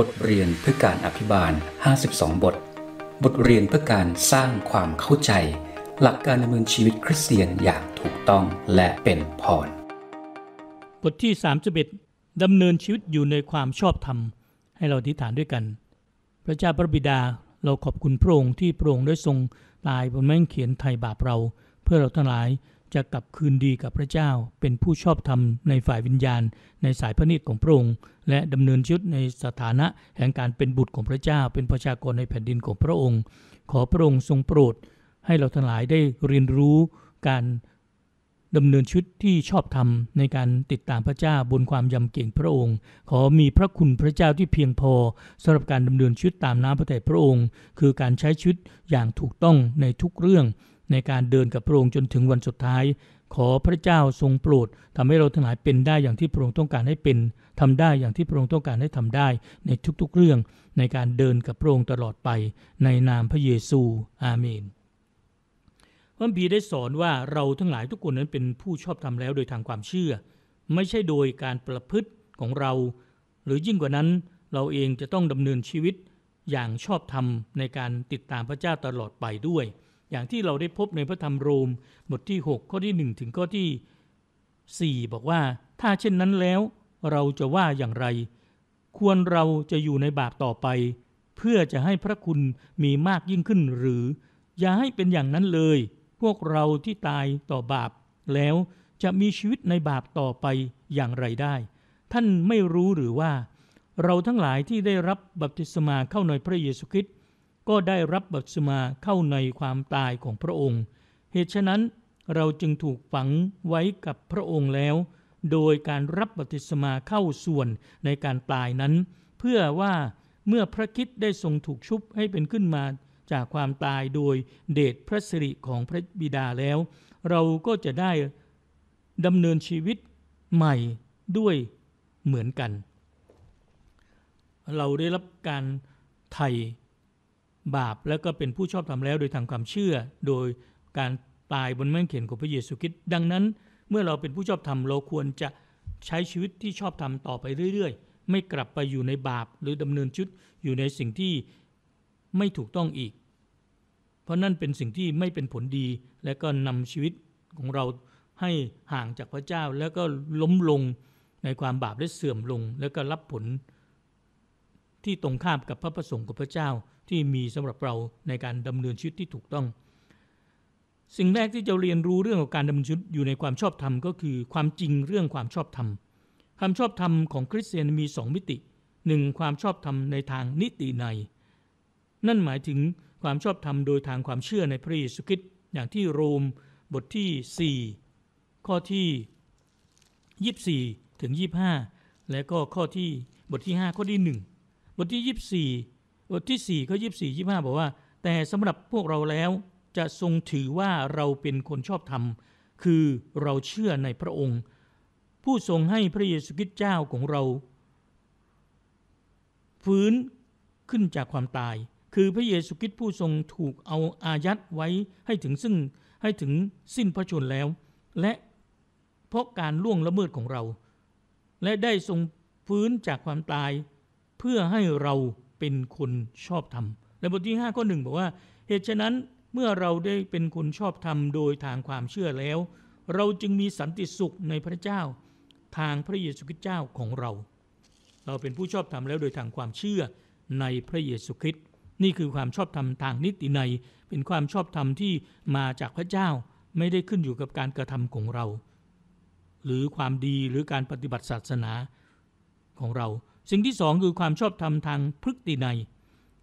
บทเรียนเพื่อการอภิบาล 52 บท บทเรียนเพื่อการสร้างความเข้าใจ หลักการดำเนินชีวิตคริสเตียนอย่างถูกต้องและเป็นพรบทที่31ดำเนินชีวิตอยู่ในความชอบธรรมให้เราอธิษฐานด้วยกัน พระเจ้าพระบิดาเราขอบคุณพระองค์ที่พระองค์ได้ทรงตายบนไม้เขียนไถ่บาปเราเพื่อเราทั้งหลายจะกลับคืนดีกับพระเจ้าเป็นผู้ชอบธรรมในฝ่ายวิญญาณ ในสายพระนนตรของพระองค์ และดำเนินชุดในสถานะ แห่งการเป็นบุตรของพระเจ้า เป็นประชากรในแผ่นดินของพระองค์ ขอพระองค์ทรงโปรด ให้เราทั้งหลายได้เรียนรู้การดำเนินชุดที่ชอบธรรมในการติดตามพระเจ้าบนความยำเกรงพระองค์ ขอมีพระคุณพระเจ้าที่เพียงพอสำหรับการดำเนินชุดตามน้ำพระทัยพระองค์ คือการใช้ชุดอย่างถูกต้องในทุกเรื่องในการเดินกับพระองค์จนถึงวันสุดท้าย ขอพระเจ้าทรงโปรดทำให้เราทั้งหลายเป็นได้อย่างที่พระองค์ต้องการให้เป็น ทำได้อย่างที่พระองค์ต้องการให้ทำได้ในทุก ๆเรื่องในการเดินกับพระองค์ตลอดไปในนามพระเยซูอาเมนพระบีได้สอนว่าเราทั้งหลายทุกคนนั้นเป็นผู้ชอบทำแล้วโดยทางความเชื่อ ไม่ใช่โดยการประพฤติของเรา หรือยิ่งกว่านั้นเราเองจะต้องดำเนินชีวิตอย่างชอบธรรมในการติดตามพระเจ้าตลอดไปด้วยอย่างที่เราได้พบในพระธรรมโรมบทที่ 6 ข้อที่1ถึงข้อที่4บอกว่า ถ้าเช่นนั้นแล้วเราจะว่าอย่างไร ควรเราจะอยู่ในบาปต่อไป เพื่อจะให้พระคุณมีมากยิ่งขึ้น หรืออย่าให้เป็นอย่างนั้นเลย พวกเราที่ตายต่อบาป แล้วจะมีชีวิตในบาปต่อไปอย่างไรได้ ท่านไม่รู้หรือว่า เราทั้งหลายที่ได้รับบัพติศมาเข้าในพระเยซูคริสต์ก็ได้รับบัพติศมาเข้าในความตายของพระองค์ เหตุฉะนั้นเราจึงถูกฝังไว้กับพระองค์แล้ว โดยการรับบัพติศมาเข้าส่วนในการตายนั้น เพื่อว่าเมื่อพระคิดได้ทรงถูกชุบให้เป็นขึ้นมาจากความตายโดยเดชพระสิริของพระบิดาแล้ว เราก็จะได้ดำเนินชีวิตใหม่ด้วยเหมือนกัน เราได้รับการไถ่บาปแล้วก็เป็นผู้ชอบทำแล้วโดยทางความเชื่อ โดยการตายบนเม้เขียนของพระเยซูคริสต์ดังนั้น เมื่อเราเป็นผู้ชอบทำเราควรจะใช้ชีวิตที่ชอบทำต่อไปเรื่อย ๆ ไม่กลับไปอยู่ในบาปหรือดำเนินชุดอยู่ในสิ่งที่ไม่ถูกต้องอีก เพราะนั่นเป็นสิ่งที่ไม่เป็นผลดี และก็นำชีวิตของเราให้ห่างจากพระเจ้าแล้วก็ล้มลงในความบาปได้เสื่อมลง แล้วก็รับผลที่ตรงข้ามกับพระประสงค์ของพระเจ้าที่มีสำหรับเราในการดำเนินชีวิตที่ถูกต้อง สิ่งแรกที่จะเรียนรู้เรื่องของการดำเนินชีวิตอยู่ในความชอบธรรม ก็คือความจริงเรื่องความชอบธรรมความชอบธรรมของคริสเตียนมีสองมิติหนึ่งความชอบธรรมในทางนิติใน นั่นหมายถึงความชอบธรรมโดยทาง ความเชื่อในพระเยซูคริสต์อย่างที่โรม บทที่ 4 ข้อที่ 24ถึง25 และก็ข้อที่บทที่ 5 ข้อที่ 1 บทที่บทที่4ี่ข้อยีี่าบอกว่า แต่สำหรับพวกเราแล้วจะทรงถือว่าเราเป็นคนชอบธรรม คือเราเชื่อในพระองค์ ผู้ทรงให้พระเยซูคริสต์เจ้าของเรา ฟื้นขึ้นจากความตาย คือพระเยซูคริสต์ผู้ทรงถูกเอาอายัดไว้ให้ถึงซึ่งให้ถึงสิ้นพระชนแล้ว และ เพราะการล่วงละเมิดของเรา และได้ทรงฟื้นจากความตายเพื่อให้เราเป็นคนชอบธรรม ในบทที่5ข้องบอกว่าเหตุฉะนั้นเมื่อเราได้เป็นคนชอบธรรมโดยทางความเชื่อแล้ว เราจึงมีสันติสุขในพระเจ้าทางพระเยซูคริสต์เจ้าของเรา เราเป็นผู้ชอบธรรมแล้ว โดยทางความเชื่อในพระเยซูคริสต์นี่คือความชอบธรรมทางนิติในเป็นความชอบธรรมที่มาจากพระเจ้าไม่ได้ขึ้นอยู่กับการกระทำของเรา หรือความดีหรือการปฏิบัติศาสนาของเราสิ่งที่สองคือความชอบธรรมทางพฤติใน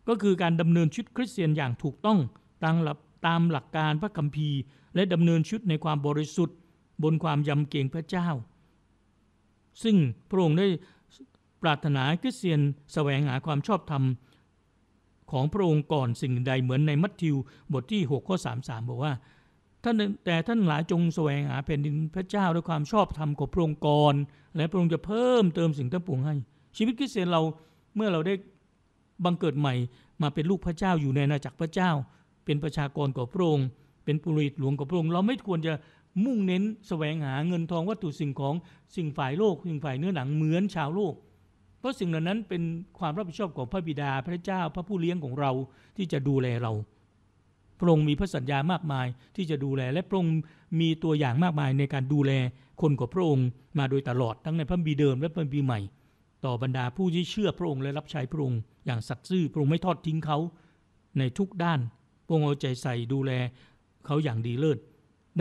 ก็คือการดำเนินชุดคริสเตียนอย่างถูกต้อง ตามหลักตามหลักการพระคัมภีร์ และดำเนินชุดในความบริสุทธิ์ บนความยำเกรงพระเจ้า ซึ่งพระองค์ได้ปรารถนาคริสเตียนแสวงหาความชอบธรรมของพระองค์ก่อนสิ่งใดเหมือนในมัทธิว บทที่6ข้อ33 บอกว่าท่านแต่ท่านหลายจงแสวงหาแผ่นดินพระเจ้าด้วยความชอบธรรมของพระองค์ก่อน และพระองค์จะเพิ่มเติมสิ่งทั้งปวงให้ชีวิตคริสเตียนเราเมื่อเราได้บังเกิดใหม่ มาเป็นลูกพระเจ้าอยู่ในนาาจักรพระเจ้า เป็นประชากรของพระองค์เป็นปุโรหิตหลวงของพระองค์เราไม่ควรจะมุ่งเน้นสแสวงหาเงินทองวัตถุสิ่งของสิ่งฝ่ายโลกสิ่งฝ่ายเนื้อหนังเหมือนชาวโลกเพราะสิ่งเหล่านั้นเป็นความรับผิดชอบของพระบิดาพระเจ้าพระผู้เลี้ยงของเราที่จะดูแลเรา พระองค์มีพระสัญญามากมายที่จะดูแล และพระองค์มีตัวอย่างมากมายในการดูแลคนของพระองค์มาโดยตลอดทั้งในพระบีเดิมและพระบีใหม่ต่อบรรดาผู้ที่เชื่อพระองค์และรับใช้พระองค์อย่างสัตย์ซื่อพระองค์ไม่ทอดทิ้งเขาในทุกด้านพระองค์เอาใจใส่ดูแลเขาอย่างดีเลิศ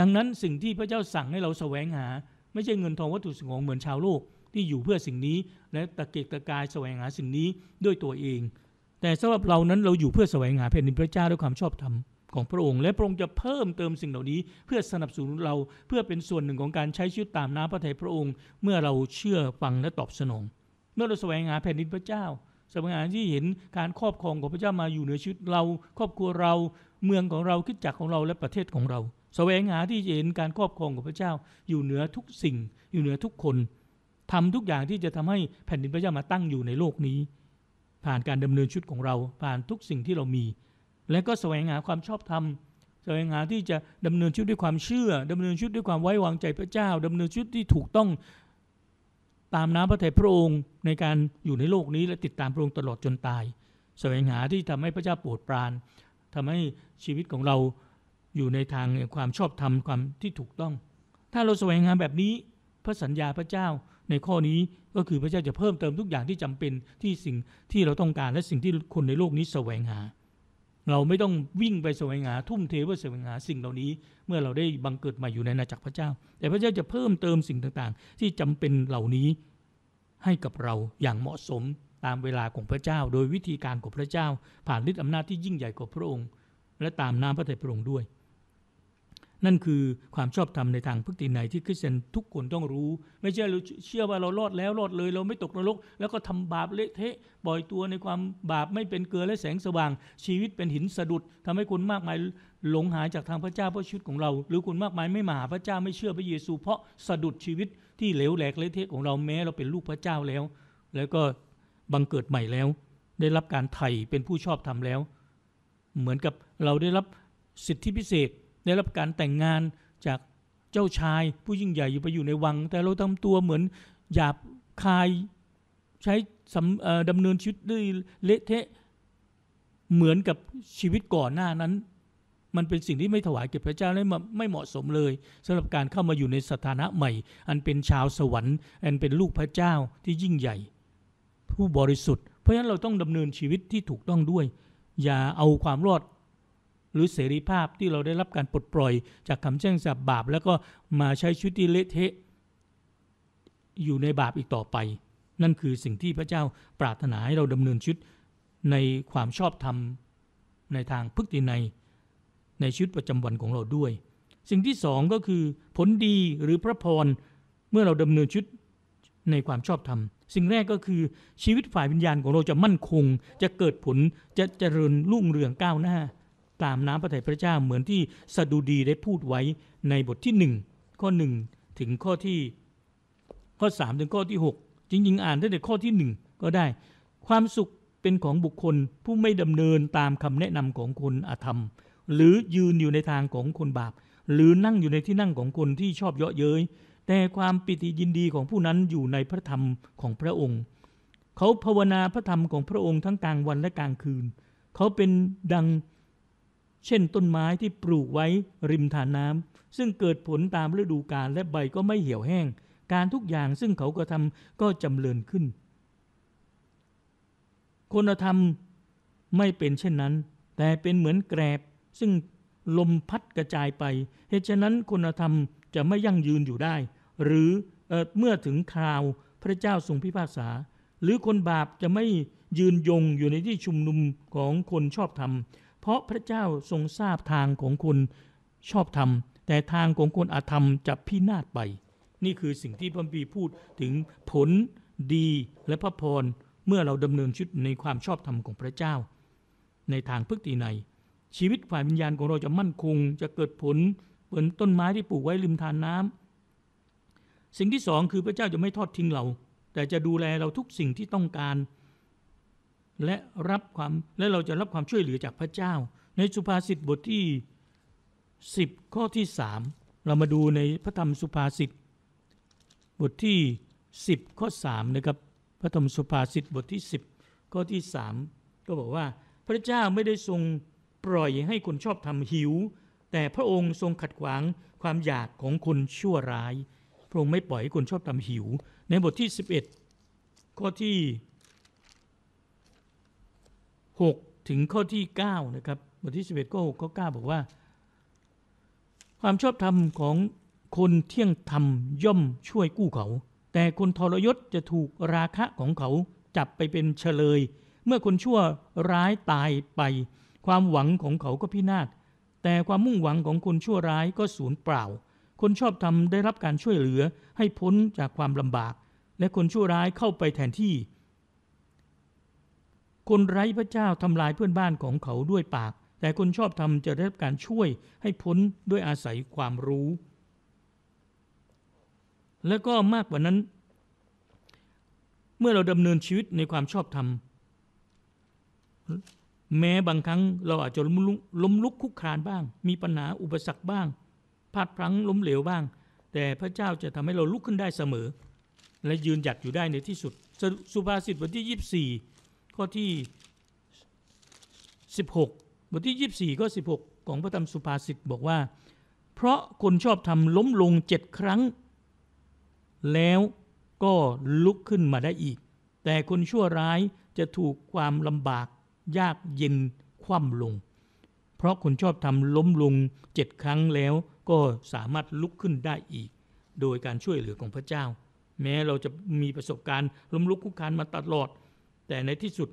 ดังนั้นสิ่งที่พระเจ้าสั่งให้เราแสวงหา ไม่ใช่เงินทองวัตถุสิ่งของเหมือนชาวโลกที่อยู่เพื่อสิ่งนี้ และตะเกียกตะกายแสวงหาสิ่งนี้ด้วยตัวเอง แต่สำหรับเรานั้นเราอยู่เพื่อแสวงหาแผ่นดินพระเจ้าด้วยความชอบธรรมของพระองค์ และพระองค์จะเพิ่มเติมสิ่งเหล่านี้ เพื่อสนับสนุนเราเพื่อเป็นส่วนหนึ่งของการใช้ชีวิตตามน้ำพระทัยพระองค์ เมื่อเราเชื่อฟังและตอบสนองมื่อเราแสวงหาแผ่นดินพระเจ้า แสวงหาที่เห็นการครอบครองของพระเจ้ามาอยู่เหนือชีวิตเรา ครอบครัวเรา เมืองของเราคิดจักของเราและประเทศของเราแสวงหาที่จะเห็นการครอบครองของพระเจ้าอยู่เหนือทุกสิ่ง อยู่เหนือทุกคน ทำทุกอย่างที่จะทำให้แผ่นดินพระเจ้ามาตั้งอยู่ในโลกนี้ ผ่านการดำเนินชุดของเราผ่านทุกสิ่งที่เรามี และก็แสวงหาความชอบธรรมแสวงหาที่จะดำเนินชุดด้วยความเชื่อ ดำเนินชุดด้วยความไว้วางใจพระเจ้า ดำเนินชุดที่ถูกต้องตามน้ำพระทัยพระองค์ในการอยู่ในโลกนี้และติดตามพระองค์ตลอดจนตาย แสวงหาที่ทำให้พระเจ้าโปรดปรานทำให้ชีวิตของเราอยู่ในทางความชอบธรรมความที่ถูกต้อง ถ้าเราแสวงหาแบบนี้พระสัญญาพระเจ้าในข้อนี้ก็คือพระเจ้าจะเพิ่มเติมทุกอย่างที่จำเป็นที่สิ่งที่เราต้องการและสิ่งที่คนในโลกนี้แสวงหาเราไม่ต้องวิ่งไปแสวงหาทุ่มเทเพื่อแสวงหาสิ่งเหล่านี้ เมื่อเราได้บังเกิดมาอยู่ในนาจักรพระเจ้า แต่พระเจ้าจะเพิ่มเติมสิ่งต่าง ๆ ที่จำเป็นเหล่านี้ให้กับเราอย่างเหมาะสมตามเวลาของพระเจ้า โดยวิธีการของพระเจ้า ผ่านฤทธิอำนาจที่ยิ่งใหญ่ของพระองค์ และตามน้ำพระทัยพระองค์ด้วยนั่นคือความชอบธรรมในทางพฤติในที่คริสเตียนทุกคนต้องรู้ ไม่ใช่เราเชื่อว่าเรารอดแล้วรอดเลยเราไม่ตกนรก แล้วก็ทำบาปเละเทะปล่อยตัวในความบาปไม่เป็นเกลือและแสงสว่าง ชีวิตเป็นหินสะดุด ทำให้คนมากมายหลงหายจากทางพระเจ้าเพราะชีวิตของเรา หรือคนมากมายไม่มาหาพระเจ้าไม่เชื่อพระเยซูเพราะสะดุดชีวิตที่เหลวแหลกเละเทะของเราแม้เราเป็นลูกพระเจ้าแล้ว แล้วก็บังเกิดใหม่แล้ว ได้รับการไถ่เป็นผู้ชอบธรรมแล้ว เหมือนกับเราได้รับสิทธิพิเศษได้รับการแต่งงานจากเจ้าชายผู้ยิ่งใหญ่อยู่ไปอยู่ในวัง แต่เราทำตัวเหมือนหยาบคายใช้ดำเนินชีวิตด้วยเละเทะเหมือนกับชีวิตก่อนหน้านั้น มันเป็นสิ่งที่ไม่ถวายเกิพระเจ้าและไม่เหมาะสมเลย สำหรับการเข้ามาอยู่ในสถานะใหม่ อันเป็นชาวสวรรค์ อันเป็นลูกพระเจ้าที่ยิ่งใหญ่ ผู้บริสุทธิ์เพราะฉะนั้นเราต้องดำเนินชีวิตที่ถูกต้องด้วย อย่าเอาความรอดหรือเสรีภาพที่เราได้รับการปลดปล่อยจากคำแช่งสาบบาป แล้วก็มาใช้ชุดที่เละเทะอยู่ในบาปอีกต่อไป นั่นคือสิ่งที่พระเจ้าปรารถนาให้เราดำเนินชุดในความชอบธรรมในทางพฤติในในชุดประจำวันของเราด้วย สิ่งที่สองก็คือผลดีหรือพระพร เมื่อเราดำเนินชุดในความชอบธรรมสิ่งแรกก็คือชีวิตฝ่ายวิญญาณของเราจะมั่นคงจะเกิดผลจะจะเจริญรุ่งเรืองก้าวหน้าตามน้ำพระทัยพระเจ้าเหมือนที่สดุดีได้พูดไว้ในบทที่1ข้อ1ถึงข้อที่ข้อ 3 ถึงข้อที่ 6 จริงๆอ่านตั้งแต่ข้อที่ 1 ก็ได้ความสุขเป็นของบุคคลผู้ไม่ดำเนินตามคำแนะนำของคนอาธรรม หรือยืนอยู่ในทางของคนบาป หรือนั่งอยู่ในที่นั่งของคนที่ชอบเยาะเย้ยแต่ความปิติยินดีของผู้นั้นอยู่ในพระธรรมของพระองค์ เขาภาวนาพระธรรมของพระองค์ทั้งกลางวันและกลางคืน เขาเป็นดังเช่นต้นไม้ที่ปลูกไว้ริมฐานน้ำซึ่งเกิดผลตามฤดูกาลและใบก็ไม่เหี่ยวแห้ง การทุกอย่างซึ่งเขาก็ทำก็จำเริญขึ้น คนธรรมไม่เป็นเช่นนั้น แต่เป็นเหมือนแกรบซึ่งลมพัดกระจายไป เหตุฉะนั้นคุณธรรมจะไม่ยั่งยืนอยู่ได้ หรือเออเมื่อถึงคราวพระเจ้าทรงพิพากษา หรือคนบาปจะไม่ยืนยงอยู่ในที่ชุมนุมของคนชอบธรรมเพราะพระเจ้าทรงทราบทางของคุณชอบธรรม แต่ทางของคนอาธรรมจะพินาศไปนี่คือสิ่งที่พระบีพูดถึงผล ดีและพระพร เมื่อเราดำเนินชุดในความชอบธรรมของพระเจ้า ในทางพฤติใน ชีวิตฝ่ายวิญญาณของเราจะมั่นคงจะเกิดผลเหมือนต้นไม้ที่ปลูกไว้ริมทานน้ำสิ่งที่สองคือพระเจ้าจะไม่ทอดทิ้งเรา แต่จะดูแลเราทุกสิ่งที่ต้องการและรับความและเราจะรับความช่วยเหลือจากพระเจ้าในสุภาษิตบทที่ 10 ข้อที่ 3 เรามาดูในพระธรรมสุภาษิตบทที่10ข้อ3นะครับพระธรรมสุภาษิตบทที่ 10 ข้อที่3ก็บอกว่าพระเจ้าไม่ได้ทรงปล่อยให้คนชอบทำหิว แต่พระองค์ทรงขัดขวางความอยากของคนชั่วร้าย พระองค์ไม่ปล่อยให้คนชอบทำหิว ในบทที่ 11 ข้อที่6 ถึงข้อที่9นะครับบทที่11ข้อ6ข้อ9บอกว่า ความชอบธรรมของคนเที่ยงธรรมย่อมช่วยกู้เขา แต่คนทรยศจะถูกราคะของเขาจับไปเป็นเฉลย เมื่อคนชั่วร้ายตายไป ความหวังของเขาก็พินาศแต่ความมุ่งหวังของคนชั่วร้ายก็สูญเปล่า คนชอบธรรมได้รับการช่วยเหลือให้พ้นจากความลำบาก และคนชั่วร้ายเข้าไปแทนที่คนไร้พระเจ้าทำลายเพื่อนบ้านของเขาด้วยปาก แต่คนชอบธรรมจะได้รับการช่วยให้พ้นด้วยอาศัยความรู้ และก็มากกว่านั้นเมื่อเราดำเนินชีวิตในความชอบธรรม แม้บางครั้งเราอาจจะล้มลุกคุกคานบ้าง มีปัญหาอุปสรรคบ้างพลาดพลั้งล้มเหลวบ้าง แต่พระเจ้าจะทำให้เราลุกขึ้นได้เสมอ และยืนหยัดอยู่ได้ในที่สุด สุภาษิตบทที่ 24ข้อที่ 16 บทที่ 24ก็16 ของพระธรรมสุภาษิตบอกว่าเพราะคนชอบทำล้มลงเจ็ดครั้ง แล้วก็ลุกขึ้นมาได้อีก แต่คนชั่วร้ายจะถูกความลำบากยากเย็นคว่ำลง เพราะคนชอบทำล้มลงเจ็ดครั้งแล้ว ก็สามารถลุกขึ้นได้อีก โดยการช่วยเหลือของพระเจ้า แม้เราจะมีประสบการณ์ล้มลุกคุกคานมาตลอดแต่ในที่สุด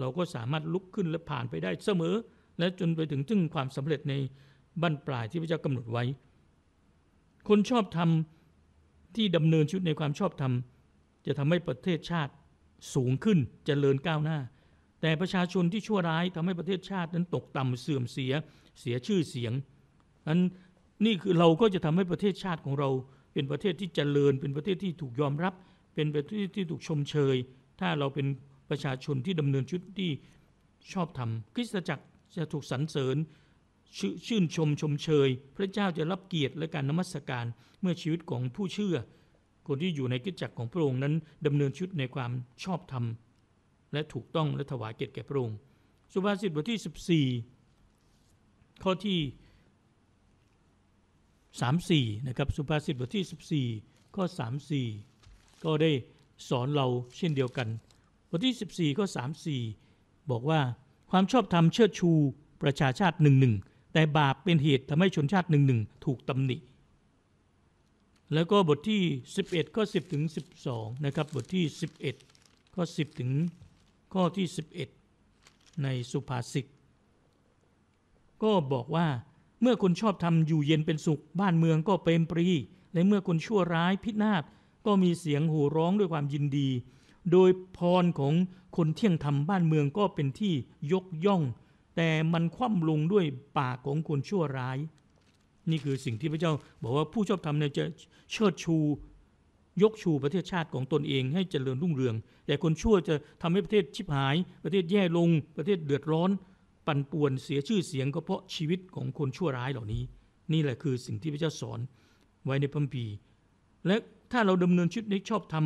เราก็สามารถลุกขึ้นและผ่านไปได้เสมอ และจนไปถึงจึงความสำเร็จในบั้นปลายที่พระเจ้ากำหนดไว้ คนชอบทำที่ดำเนินชีวิตในความชอบธรรม จะทำให้ประเทศชาติสูงขึ้นจเจริญก้าวหน้า แต่ประชาชนที่ชั่วร้ายทำให้ประเทศชาตินั้นตกต่ำเสื่อมเสียเสียชื่อเสียงนั้นนี่คือเราก็จะทำให้ประเทศชาติของเรา เป็นประเทศที่จเจริญเป็นประเทศที่ถูกยอมรับ เป็นประเทศที่ถูกชมเชย ถ้าเราเป็นประชาชนที่ดำเนินชุดที่ชอบธรรมคริสตจักรจะถูกสรรเสริญชชื่นชมชมเชย พระเจ้าจะรับเกียรติและการนมัสการเมื่อชีวิตของผู้เชื่อ คนที่อยู่ในกิจจักรของพระองค์นั้น ดำเนินชุดในความชอบธรรม และถูกต้อง และถวายเกียรติแก่พระองค์สุภาษิตบทที่ 14 ข้อที่34นะครับสุภาษิตบทที่ 14 ข้อ34 ก็ได้สอนเราเช่นเดียวกันบทที่14ข้อ34 บอกว่าความชอบธรรมเชิดชูประชาชาติหนึ่งหนึ่งแต่บาปเป็นเหตุทำให้ชนชาติหนึ่งหนึ่งถูกตำหนิ แล้วก็บทที่ 11ข้อ10ถึง12 นะครับ บทที่ 11ข้อ10ถึงข้อที่11 ในสุภาษิตก็บอกว่าเมื่อคนชอบทำอยู่เย็นเป็นสุข บ้านเมืองก็เป็นปรี และเมื่อคนชั่วร้ายพินาศก็มีเสียงโห่ร้องด้วยความยินดีโดยพรของคนเที่ยงธรรมบ้านเมืองก็เป็นที่ยกย่อง แต่มันคว่ำลงด้วยปากของคนชั่วร้าย นี่คือสิ่งที่พระเจ้าบอกว่าผู้ชอบธรรมเนี่ยจะเชิดชูยกชูประเทศชาติของตนเองให้เจริญรุ่งเรือง แต่คนชั่วจะทำให้ประเทศชิบหาย ประเทศแย่ลง ประเทศเดือดร้อน ปั่นป่วนเสียชื่อเสียง ก็เพราะชีวิตของคนชั่วร้ายเหล่านี้ นี่แหละคือสิ่งที่พระเจ้าสอนไว้ในพัมพีและถ้าเราดำเนินชีวิตในชอบธรรม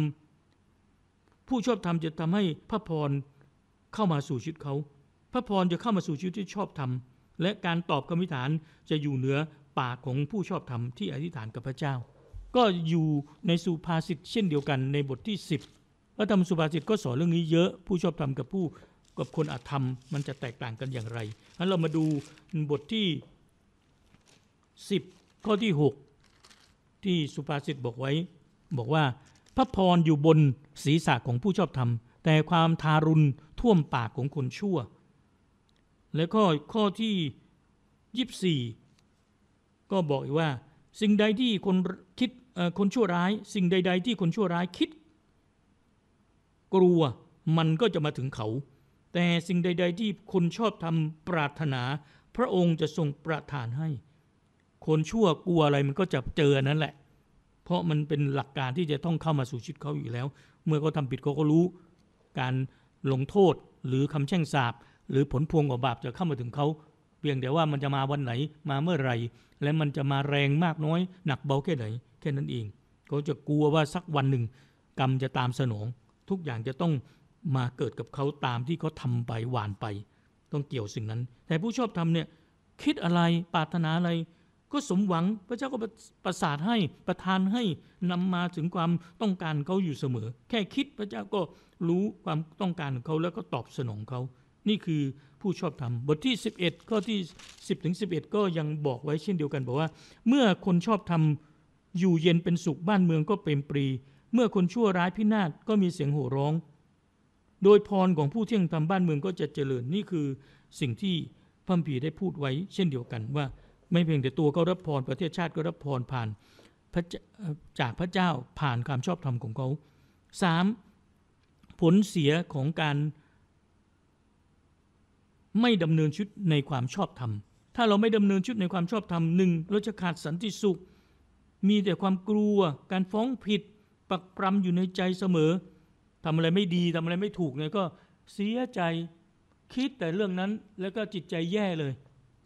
ผู้ชอบธรรมจะทำให้พระพรเข้ามาสู่ชีวิตเขาพระพรจะเข้ามาสู่ชีวิตที่ชอบธรรม และการตอบคำวิฐานจะอยู่เหนือปากของผู้ชอบธรรมที่อธิษฐานกับพระเจ้า ก็อยู่ในสุภาษิตเช่นเดียวกันในบทที่ 10พระธรรมสุภาษิตก็สอนเรื่องนี้เยอะ ผู้ชอบธรรมกับผู้กับคนอาธรรมมันจะแตกต่างกันอย่างไรงั้นเรามาดูบทที่ 10 ข้อที่6ที่สุภาษิตบอกไว้บอกว่าพระพรอยู่บนศีรษะของผู้ชอบธรรม แต่ความทารุณท่วมปากของคนชั่ว และข้อข้อที่ยสี่ก็บอกกว่าสิ่งใดที่คนคิดคนชั่วร้าย สิ่งใดๆที่คนชั่วร้ายคิด กลัวมันก็จะมาถึงเขา แต่สิ่งใดๆที่คนชอบทำปรารถนา พระองค์จะทรงประทานให้ คนชั่วกลัวอะไรมันก็จะเจอนั่นแหละเพราะมันเป็นหลักการที่จะต้องเข้ามาสู่ชีวิตเขาอยู่แล้ว เมื่อเขาทาผิดเขาก็รู้ การลงโทษหรือคำแช่งสาบหรือผลพวงของบาปจะเข้ามาถึงเขาเพียงแต่ว่ามันจะมาวันไหนมาเมื่อไรและมันจะมาแรงมากน้อยหนักเบาแค่ไหน แค่นั้นเอง เขาจะกลัวว่าสักวันหนึ่งกรรมจะตามสนอง ทุกอย่างจะต้องมาเกิดกับเขาตามที่เขาทาไปหวานไป ต้องเกี่ยวสิ่งนั้น แต่ผู้ชอบทำเนี่ยคิดอะไรปรารถนาอะไรก็สมหวังพระเจ้าก็ประสาทให้ประทานให้นำมาถึงความต้องการเขาอยู่เสมอ แค่คิดพระเจ้าก็รู้ความต้องการของเขาแล้วก็ตอบสนองเขา นี่คือผู้ชอบธรรมบทที่ 11 ข้อที่ 10ถึง11 ก็ยังบอกไว้เช่นเดียวกันบอกว่า เมื่อคนชอบธรรมอยู่เย็นเป็นสุขบ้านเมืองก็เปรมปรี เมื่อคนชั่วร้ายพินาศก็มีเสียงโห่ร้องโดยพรของผู้เที่ยงธรรมบ้านเมืองก็จะเจริญนี่คือสิ่งที่พัมพีได้พูดไว้ เช่นเดียวกันว่าไม่เพียงแต่ตัวก็รับพรประเทศชาติก็รับพรผ่านจากพระเจ้าผ่านความชอบธรรมของเขา 3. ผลเสียของการไม่ดำเนินชุดในความชอบธรรม ถ้าเราไม่ดำเนินชุดในความชอบธรรมหนึ่งเราจะขาดสันติสุข มีแต่ความกลัวการฟ้องผิดปักปรำอยู่ในใจเสมอ ทำอะไรไม่ดีทำอะไรไม่ถูกเนี่ยก็เสียใจคิดแต่เรื่องนั้นแล้วก็จิตใจแย่เลย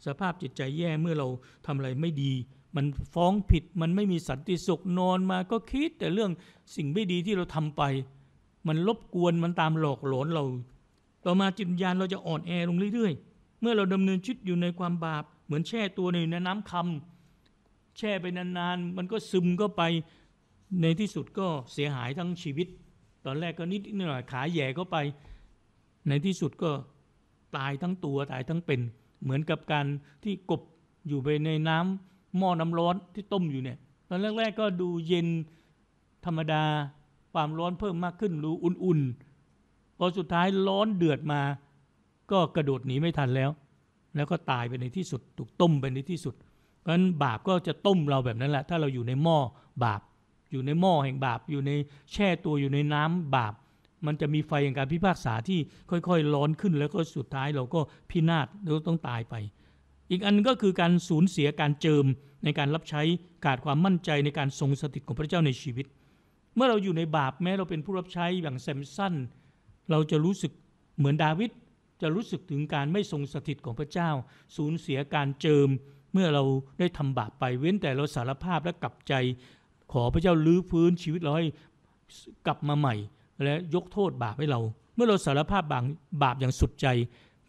สภาพจิตใจแย่เมื่อเราทำอะไรไม่ดี มันฟ้องผิดมันไม่มีสันติสุขนอนมาก็คิดแต่เรื่องสิ่งไม่ดีที่เราทำไป มันรบกวนมันตามหลอกหลอนเรา ต่อมาจิตวิญญาณเราจะอ่อนแอลงเรื่อย ๆ เมื่อเราดำเนินชีวิตอยู่ในความบาป เหมือนแช่ตัวในน้ำคำแช่ไปนานๆ มันก็ซึมก็ไปในที่สุดก็เสียหายทั้งชีวิต ตอนแรกก็นิดหน่อยขาแย่ก็ไป ในที่สุดก็ตายทั้งตัวตายทั้งเป็นเหมือนกับการที่กบอยู่ไปในน้ำหม้อน้ำร้อนที่ต้มอยู่เนี่ยตอนแรกๆ ก็ดูเย็นธรรมดาความร้อนเพิ่มมากขึ้นรู้อุ่นๆพอสุดท้ายร้อนเดือดมา ก็กระโดดหนีไม่ทันแล้วแล้วก็ตายไปในที่สุดถูกต้มไปในที่สุดเพราะฉะนั้นบาปก็จะต้มเราแบบนั้นแหละถ้าเราอยู่ในหม้อบาปอยู่ในหม้อแห่งบาปอยู่ในแช่ตัวอยู่ในน้ำบาปมันจะมีไฟอย่างการพิพากษาที่ค่อยๆ ร้อนขึ้น แล้วก็สุดท้ายเราก็พินาศเราต้องตายไป อีกอันก็คือการสูญเสียการเจิมในการรับใช้ขาดความมั่นใจในการทรงสถิตของพระเจ้าในชีวิต เมื่อเราอยู่ในบาปแม้เราเป็นผู้รับใช้อย่างแซมสันเราจะรู้สึกเหมือนดาวิดจะรู้สึกถึงการไม่ทรงสถิตของพระเจ้าสูญเสียการเจิมเมื่อเราได้ทำบาปไปเว้นแต่เราสารภาพและกลับใจขอพระเจ้าลื้อฟื้นชีวิตเราให้กลับมาใหม่และยกโทษบาปให้เรา เมื่อเราสารภาพบาปบาปอย่างสุดใจ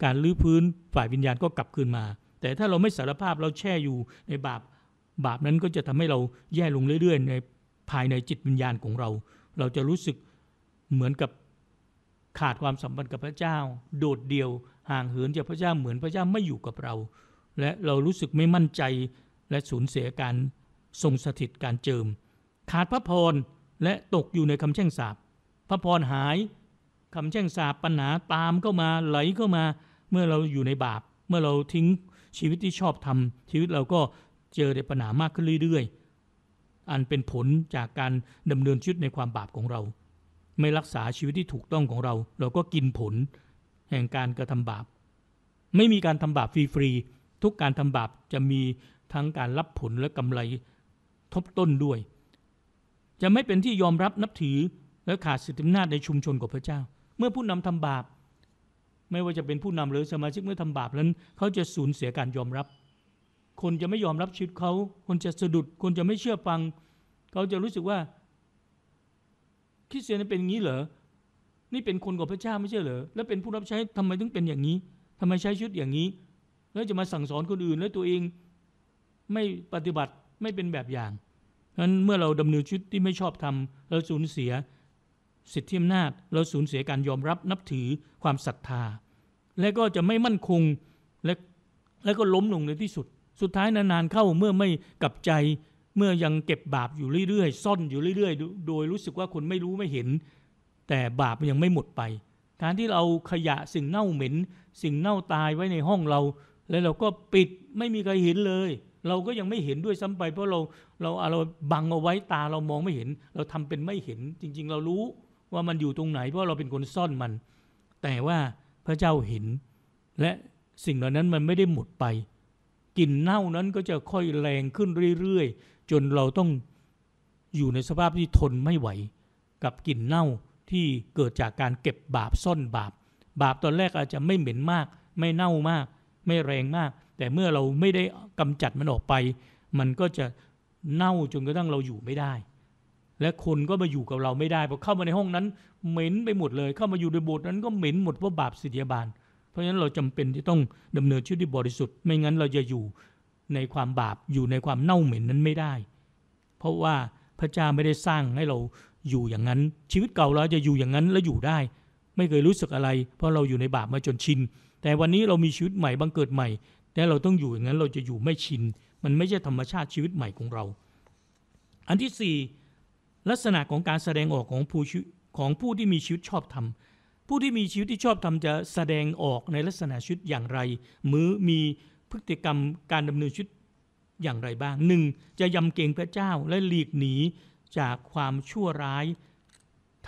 การลื้อพื้นฝ่ายวิญญาณก็กลับคืนมา แต่ถ้าเราไม่สารภาพเราแช่อยู่ในบาป บาปนั้นก็จะทำให้เราแย่ลงเรื่อย ๆ ในภายในจิตวิญญาณของเรา เราจะรู้สึกเหมือนกับขาดความสัมพันธ์กับพระเจ้า โดดเดี่ยว ห่างเหินจากพระเจ้าเหมือนพระเจ้าไม่อยู่กับเรา และเรารู้สึกไม่มั่นใจและสูญเสียการทรงสถิตการเจิม ขาดพระพรและตกอยู่ในคำแช่งสาปพระพรหายคำแช่งสาปปัญหาตามเข้ามาไหลเข้ามาเมื่อเราอยู่ในบาป เมื่อเราทิ้งชีวิตที่ชอบทำชีวิตเราก็เจอแต่ปัญหามากขึ้นเรื่อยๆอันเป็นผลจากการดำเนินชีวิตในความบาปของเรา ไม่รักษาชีวิตที่ถูกต้องของเรา เราก็กินผลแห่งการกระทำบาป ไม่มีการทำบาปฟรีๆทุกการทำบาปจะมีทั้งการรับผลและกำไรทบต้นด้วย จะไม่เป็นที่ยอมรับนับถือและขาดสิทธิอำนาจในชุมชนของพระเจ้า เมื่อผู้นำทำบาป ไม่ว่าจะเป็นผู้นำหรือสมาชิกเมื่อทำบาปนั้นเขาจะสูญเสียการยอมรับ คนจะไม่ยอมรับชีวิตเขา คนจะสะดุด คนจะไม่เชื่อฟัง เขาจะรู้สึกว่าคริดเสียนเป็นอย่างนี้เหรอนี่เป็นคนของพระเจ้าไม่ใช่เหรอแล้วเป็นผู้รับใช้ทำไมถึงเป็นอย่างนี้ ทำไมใช้ชีวิตอย่างนี้ แล้วจะมาสั่งสอนคนอื่น แล้วตัวเองไม่ปฏิบัติไม่เป็นแบบอย่างนั้นเมื่อเราดำเนินชีวิตที่ไม่ชอบทำเราสูญเสียสิทธิอำนาจเราสูญเสียการยอมรับนับถือความศรัทธา และก็จะไม่มั่นคงและและก็ล้มลงในที่สุด สุดท้ายนานๆ เข้าเมื่อไม่กลับใจเมื่อยังเก็บบาปอยู่เรื่อยๆซ่อนอยู่เรื่อยๆ โดยรู้สึกว่าคนไม่รู้ไม่เห็น แต่บาปมันยังไม่หมดไปการที่เราขยะสิ่งเน่าเหม็น สิ่งเน่าตายไว้ในห้องเรา แล้วเราก็ปิดไม่มีใครเห็นเลย เราก็ยังไม่เห็นด้วยซ้ำไป เพราะเราเราเราบังเอาไว้ตาเรามองไม่เห็น เราทำเป็นไม่เห็น จริงๆเรารู้ว่ามันอยู่ตรงไหน เพราะเราเป็นคนซ่อนมัน แต่ว่าพระเจ้าเห็น และสิ่งเหล่านั้นมันไม่ได้หมดไป กลิ่นเน่านั้นก็จะค่อยแรงขึ้นเรื่อยๆ จนเราต้องอยู่ในสภาพที่ทนไม่ไหว กับกลิ่นเน่าที่เกิดจากการเก็บบาปซ่อนบาป บาปตอนแรกอาจจะไม่เหม็นมาก ไม่เน่ามาก ไม่แรงมาก แต่เมื่อเราไม่ได้กำจัดมันออกไป มันก็จะเน่าจนกระทั่งเราอยู่ไม่ได้และคนก็มาอยู่กับเราไม่ได้พอเข้ามาในห้องนั้น เหม็นไปหมดเลยเข้ามาอยู่ในโบสถ์นั้นก็เหม็นหมดเพราะบาปสิทธิบาล เพราะฉะนั้นเราจำเป็นที่ต้องดำเนินชีวิตที่บริสุทธิ์ไม่งั้น เราจะอยู่ในความบาปอยู่ในความเน่าเหม็นนั้นไม่ได้ เพราะว่าพระเจ้าไม่ได้สร้างให้เราอยู่อย่างนั้น ชีวิตเก่าเราจะอยู่อย่างนั้นและอยู่ได้ ไม่เคยรู้สึกอะไร เพราะเราอยู่ในบาปมาจนชินแต่วันนี้เรามีชีวิตใหม่บังเกิดใหม่ แต่เราต้องอยู่อย่างนั้นเราจะอยู่ไม่ชินมันไม่ใช่ธรรมชาติชีวิตใหม่ของเรา อันที่ส่ลักษณะของการแสดงออกของผู้ของผู้ที่มีชีวิตชอบธรรม ผู้ที่มีชีวิตที่ชอบธรรมจะแสดงออกในลักษณะชีวิตอย่างไร มือมีพฤติกรรมการดำเนินชีวิตอย่างไรบ้างหนึ่ง จะยำเกรงพระเจ้าและหลีกหนีจากความชั่วร้าย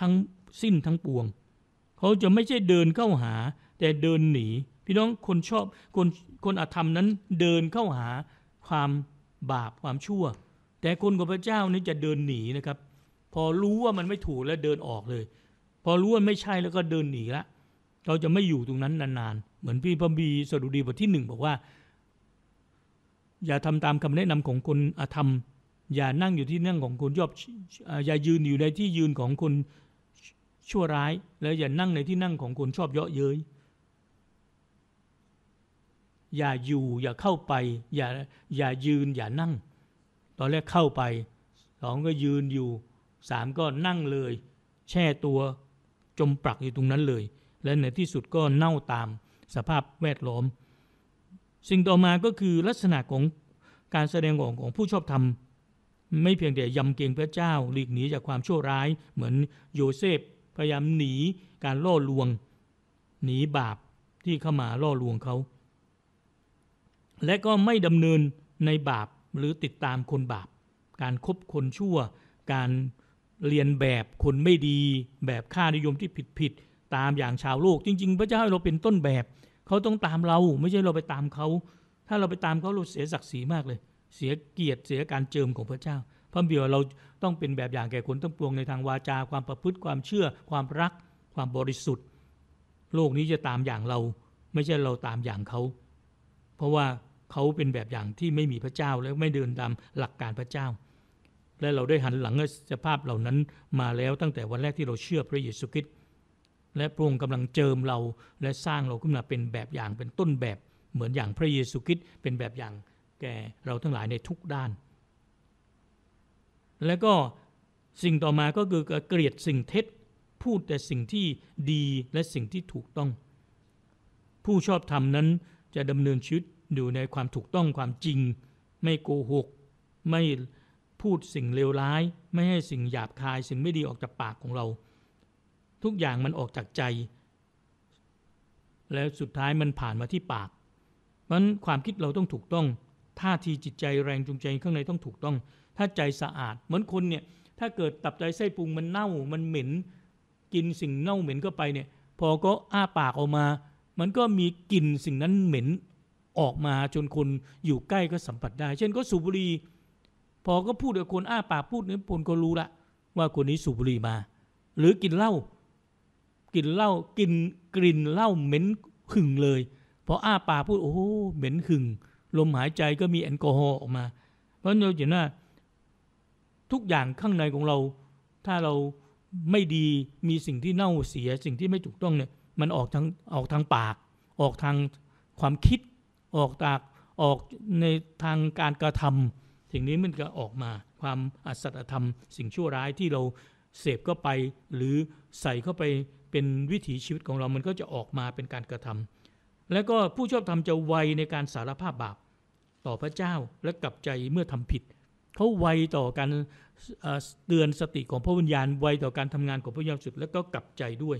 ทั้งสิ้นทั้งปวง เขาจะไม่ใช่เดินเข้าหาแต่เดินหนี พี่น้องคนชอบคนคนอาธรรมนั้นเดินเข้าหาความบาปความชั่ว แต่คนของพระเจ้านี่จะเดินหนีนะครับพอรู้ว่ามันไม่ถูกแล้วเดินออกเลย พอรู้ว่าไม่ใช่แล้วก็เดินหนีละ เราจะไม่อยู่ตรงนั้นนานๆ เหมือนพี่พระบี สดุดีบทที่หนึ่งบอกว่า อย่าทำตามคำแนะนำของคนอธรรม อย่านั่งอยู่ที่นั่งของคนยอบ อย่ายืนอยู่ในที่ยืนของคนชั่วร้าย แล้วอย่านั่งในที่นั่งของคนชอบเยาะเย้ยอย่าอยู่ อย่าเข้าไป อย่า อย่ายืน อย่านั่ง ตอนแรกเข้าไป สองก็ยืนอยู่สาม ก็นั่งเลยแช่ตัวจมปลักอยู่ตรงนั้นเลย และในที่สุดก็เน่าตามสภาพแวดล้อม สิ่งต่อมาก็คือลักษณะของการแสดงออกของผู้ชอบธรรม ไม่เพียงแต่ยำเกรงพระเจ้าหลีกหนีจากความชั่วร้ายเหมือนโยเซฟพยายามหนีการล่อลวงหนีบาปที่เข้ามาล่อลวงเขา และก็ไม่ดำเนินในบาปหรือติดตามคนบาป การคบคนชั่วการเรียนแบบคนไม่ดีแบบค่านิยมที่ผิดๆตามอย่างชาวโลกจริง ๆ พระเจ้าให้เราเป็นต้นแบบ เขาต้องตามเราไม่ใช่เราไปตามเขา ถ้าเราไปตามเขาเราเสียศักดิ์ศรีมากเลย เสียเกียรติเสียการเจิมของพระเจ้าพระเบียวเราต้องเป็นแบบอย่างแก่คนทั้งปวงในทางวาจาความประพฤติความเชื่อความรักความบริสุทธิ์โลกนี้จะตามอย่างเรา ไม่ใช่เราตามอย่างเขา เพราะว่าเขาเป็นแบบอย่างที่ไม่มีพระเจ้าและไม่เดินตามหลักการพระเจ้าและเราได้หันหลังให้สภาพเหล่านั้นมาแล้วตั้งแต่วันแรกที่เราเชื่อพระเยซูคริสต์และพระองค์กำลังเจิมเราและสร้างเราขึ้นมาเป็นแบบอย่างเป็นต้นแบบเหมือนอย่างพระเยซูคริสต์เป็นแบบอย่างแก่เราทั้งหลายในทุกด้าน และก็สิ่งต่อมาก็คือเกลียดสิ่งเท็จพูดแต่สิ่งที่ดีและสิ่งที่ถูกต้อง ผู้ชอบธรรมนั้นจะดำเนินชีวิตอยู่ในความถูกต้องความจริง ไม่โกหกไม่พูดสิ่งเลวร้ายไม่ให้สิ่งหยาบคาย สิ่งไม่ดีออกจากปากของเรา ทุกอย่างมันออกจากใจ แล้วสุดท้ายมันผ่านมาที่ปากมันความคิดเราต้องถูกต้องท่าทีจิตใจแรงจูงใจข้างในต้องถูกต้อง ถ้าใจสะอาดเหมือนคนเนี่ยถ้าเกิดตับใจไส้รุงมันเน่า มันเหม็นกินสิ่งเน่าเหม็นเข้าไปเนี่ยพอก็อ้าปากออกมา มันก็มีกลิ่นสิ่งนั้นเหม็น ออกมาจนคนอยู่ใกล้ก็สัมผัสได้ เช่นก็สูบบุหรี่พอก็พูดกับคนอ้าปากพูดนี่คนก็รู้ละว่าคนนี้สูบบุหรี่มา หรือกินเหล้ากินเหล้ากินกลิ่นเหล้าเหม็นหึงเลยพออ้าปากพูดโอ้เหม็นหึงลมหายใจก็มีแอลกอฮอล์ออกมา เพราะเราเห็นว่าทุกอย่างข้างในของเรา ถ้าเราไม่ดีมีสิ่งที่เน่าเสีย สิ่งที่ไม่ถูกต้องเนี่ยมันออกทางออกทางปาก ออกทางความคิดออกตากออกในทางการกระทำสิ่งนี้มันก็ออกมาความอัศธรรม สิ่งชั่วร้ายที่เราเสพเข้าไป หรือใส่เข้าไปเป็นวิถีชีวิตของเรามันก็จะออกมาเป็นการกระทำ และก็ผู้ชอบธรรมจะไวในการสารภาพบาปต่อพระเจ้าและกลับใจเมื่อทำผิดเขาไวต่อการเตือนสติของพระวิญญาณไวต่อการทำงานของพระวิญญาณสุด แล้วก็กลับใจด้วย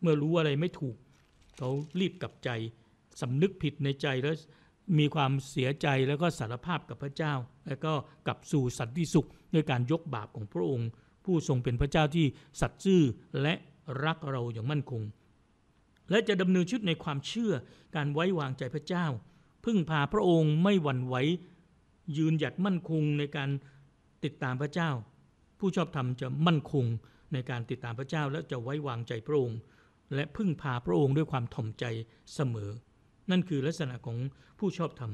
เมื่อรู้อะไรไม่ถูกเขารีบกลับใจสำนึกผิดในใจแล้วมีความเสียใจแล้วก็สารภาพกับพระเจ้าแล้วก็กลับสู่สันติสุขด้วยการยกบาปของพระองค์ผู้ทรงเป็นพระเจ้าที่สัตย์ซื่อและรักเราอย่างมั่นคง และจะดำเนินชีวิตในความเชื่อการไว้วางใจพระเจ้าพึ่งพาพระองค์ไม่หวั่นไหวยืนหยัดมั่นคงในการติดตามพระเจ้าผู้ชอบธรรมจะมั่นคงในการติดตามพระเจ้าและจะไว้วางใจพระองค์และพึ่งพาพระองค์ด้วยความถ่อมใจเสมอนั่นคือ ลักษณะของผู้ชอบธรรม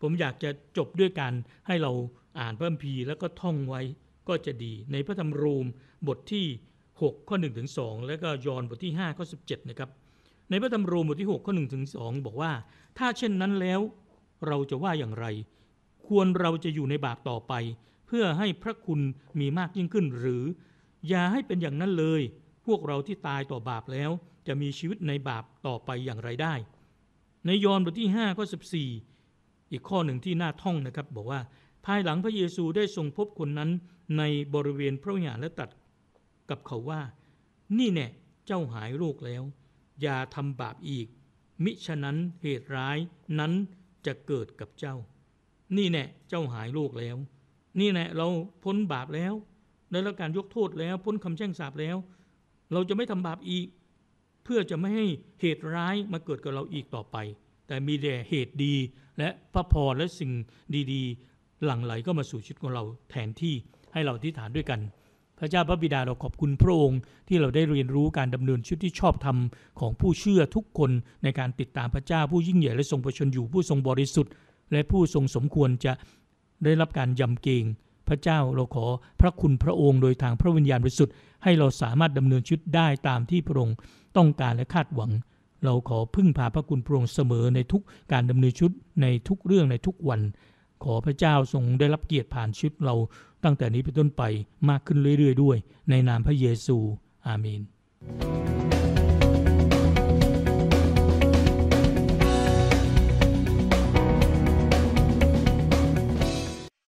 ผมอยากจะจบด้วยการให้เราอ่านพระคัมภีร์แล้วก็ท่องไว้ก็จะดี ในพระธรรมรูมบทที่6ข้อ1ถึง2แล้วก็ยอห์นบทที่5ข้อ17นะครับ ในพระธรรมรูมบทที่6ข้อ1ถึง2บอกว่า ถ้าเช่นนั้นแล้วเราจะว่าอย่างไร ควรเราจะอยู่ในบาปต่อไป เพื่อให้พระคุณมีมากยิ่งขึ้น หรืออย่าให้เป็นอย่างนั้นเลย พวกเราที่ตายต่อบาปแล้ว จะมีชีวิตในบาปต่อไปอย่างไรได้ในยอห์นบทที่5ข้อ14 อีกข้อหนึ่งที่น่าท่องนะครับ บอกว่าภายหลังพระเยซูได้ทรงพบคนนั้นในบริเวณพระวิหารและตัดกับเขาว่า นี่แน่เจ้าหายโรคแล้ว อย่าทำบาปอีก มิฉะนั้นเหตุร้ายนั้นจะเกิดกับเจ้า นี่แน่เจ้าหายโรคแล้ว นี่แน่เราพ้นบาปแล้วได้รับการยกโทษแล้ว พ้นคำแช่งสาปแล้ว เราจะไม่ทำบาปอีกพื่อจะไม่ให้เหตุร้ายมาเกิดกับเราอีกต่อไป แต่มีแต่เหตุดีและพระพรและสิ่งดี ๆ หลั่งไหลก็มาสู่ชีวิตของเราแทนที่ให้เราที่ฐานด้วยกัน พระเจ้าพระบิดาเราขอบคุณพระองค์ที่เราได้เรียนรู้การดำเนินชีวิตที่ชอบธรรมของผู้เชื่อทุกคนในการติดตามพระเจ้าผู้ยิ่งใหญ่และทรงประชนอยู่ผู้ทรงบริสุทธิ์ และผู้ทรงสมควรจะได้รับการยำเกรงพระเจ้าเราขอพระคุณพระองค์โดยทางพระวิญญาณบริสุทธิ์ให้เราสามารถดำเนินชีวิตได้ตามที่พระองค์ต้องการและคาดหวัง เราขอพึ่งพาพระคุณพระองค์เสมอในทุกการดำเนินชีวิตในทุกเรื่องในทุกวัน ขอพระเจ้าทรงได้รับเกียรติผ่านชีวิตเราตั้งแต่นี้เป็นต้นไปมากขึ้นเรื่อยๆด้วย ในนามพระเยซู อาเมน